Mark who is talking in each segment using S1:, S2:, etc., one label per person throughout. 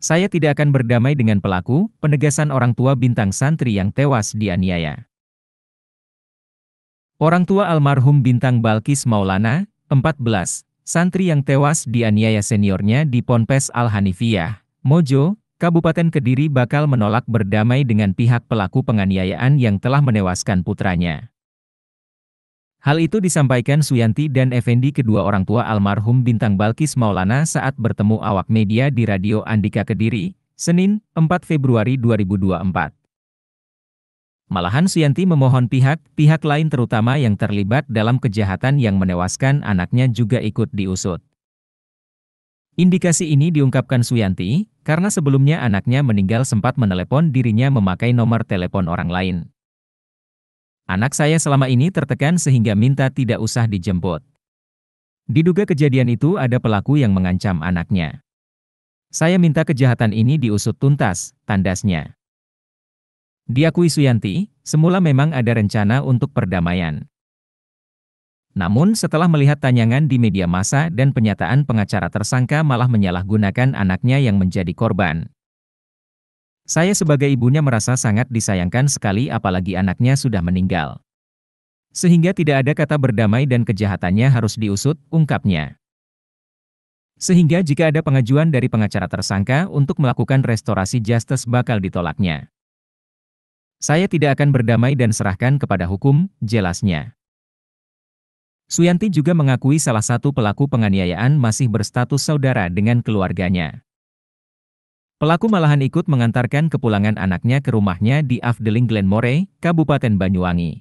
S1: Saya tidak akan berdamai dengan pelaku, penegasan orang tua bintang santri yang tewas dianiaya. Orang tua almarhum bintang Balkis Maulana, 14, santri yang tewas dianiaya seniornya di Ponpes Al-Hanifiyah, Mojo, Kabupaten Kediri bakal menolak berdamai dengan pihak pelaku penganiayaan yang telah menewaskan putranya. Hal itu disampaikan Suyanti dan Effendi kedua orang tua almarhum Bintang Balkis Maulana saat bertemu awak media di Radio Andika Kediri, Senin, 4 Februari 2024. Malahan Suyanti memohon pihak-pihak lain terutama yang terlibat dalam kejahatan yang menewaskan anaknya juga ikut diusut. Indikasi ini diungkapkan Suyanti, karena sebelumnya anaknya meninggal sempat menelepon dirinya memakai nomor telepon orang lain. Anak saya selama ini tertekan sehingga minta tidak usah dijemput. Diduga kejadian itu ada pelaku yang mengancam anaknya. Saya minta kejahatan ini diusut tuntas, tandasnya. Diakui Suyanti, semula memang ada rencana untuk perdamaian. Namun setelah melihat tanyangan di media massa dan penyataan pengacara tersangka malah menyalahgunakan anaknya yang menjadi korban. Saya sebagai ibunya merasa sangat disayangkan sekali apalagi anaknya sudah meninggal. Sehingga tidak ada kata berdamai dan kejahatannya harus diusut, ungkapnya. Sehingga jika ada pengajuan dari pengacara tersangka untuk melakukan restorasi justice bakal ditolaknya. Saya tidak akan berdamai dan serahkan kepada hukum, jelasnya. Suyanti juga mengakui salah satu pelaku penganiayaan masih berstatus saudara dengan keluarganya. Pelaku malahan ikut mengantarkan kepulangan anaknya ke rumahnya di Afdeling Glenmore, Kabupaten Banyuwangi.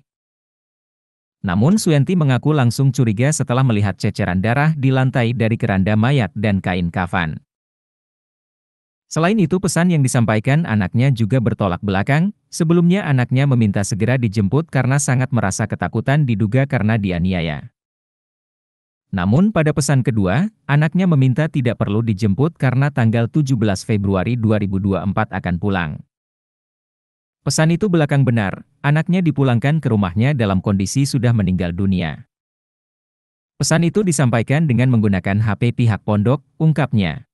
S1: Namun Suyanti mengaku langsung curiga setelah melihat ceceran darah di lantai dari keranda mayat dan kain kafan. Selain itu pesan yang disampaikan anaknya juga bertolak belakang, sebelumnya anaknya meminta segera dijemput karena sangat merasa ketakutan diduga karena dianiaya. Namun pada pesan kedua, anaknya meminta tidak perlu dijemput karena tanggal 17 Februari 2024 akan pulang. Pesan itu belakang benar, anaknya dipulangkan ke rumahnya dalam kondisi sudah meninggal dunia. Pesan itu disampaikan dengan menggunakan HP pihak pondok, ungkapnya.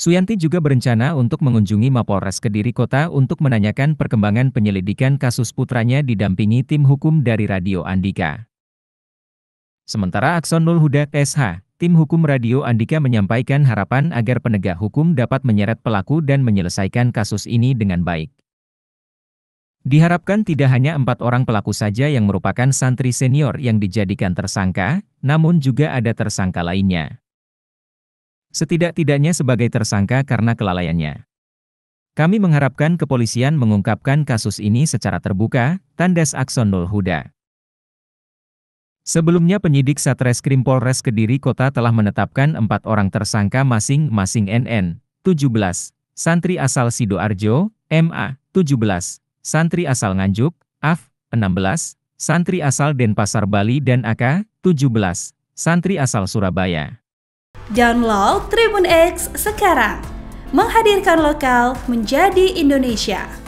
S1: Suyanti juga berencana untuk mengunjungi Mapolres Kediri Kota untuk menanyakan perkembangan penyelidikan kasus putranya didampingi tim hukum dari Radio Andika. Sementara Aksonul Huda SH, tim hukum Radio Andika menyampaikan harapan agar penegak hukum dapat menyeret pelaku dan menyelesaikan kasus ini dengan baik. Diharapkan tidak hanya empat orang pelaku saja yang merupakan santri senior yang dijadikan tersangka, namun juga ada tersangka lainnya. Setidak-tidaknya sebagai tersangka karena kelalaiannya. Kami mengharapkan kepolisian mengungkapkan kasus ini secara terbuka, tandas Aksonul Huda. Sebelumnya penyidik Satreskrim Polres Kediri Kota telah menetapkan empat orang tersangka masing-masing NN, 17, santri asal Sidoarjo, MA, 17, santri asal Nganjuk, AF, 16, santri asal Denpasar Bali dan AK, 17, santri asal Surabaya. Download Tribun X sekarang, menghadirkan lokal menjadi Indonesia.